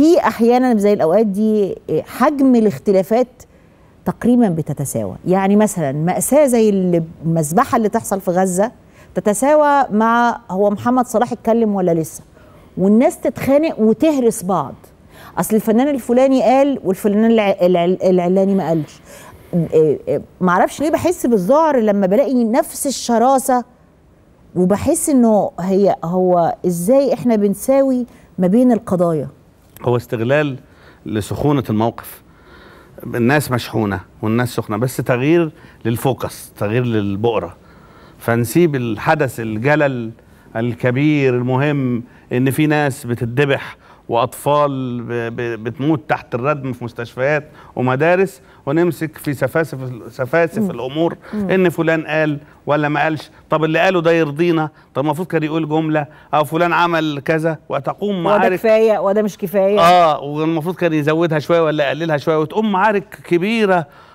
في احيانا زي الاوقات دي حجم الاختلافات تقريبا بتتساوى يعني مثلا مأساة زي المذبحة اللي تحصل في غزة تتساوى مع هو محمد صلاح اتكلم ولا لسه والناس تتخانق وتهرس بعض اصل الفنان الفلاني قال والفنان العلاني ما قالش معرفش ليه بحس بالذعر لما بلاقي نفس الشراسة وبحس انه هي هو ازاي احنا بنساوي ما بين القضايا هو استغلال لسخونه الموقف الناس مشحونه والناس سخنه بس تغيير للفوكس تغيير للبؤره فنسيب الحدث الجلل الكبير المهم ان في ناس بتتذبح واطفال بتموت تحت الردم في مستشفيات ومدارس ونمسك في سفاسف سفاسف مم. الامور مم. ان فلان قال ولا ما قالش طب اللي قاله ده يرضينا طب المفروض كان يقول جمله او فلان عمل كذا وتقوم معارك وده كفايه وده مش كفايه اه والمفروض كان يزودها شويه ولا يقللها شويه وتقوم معارك كبيره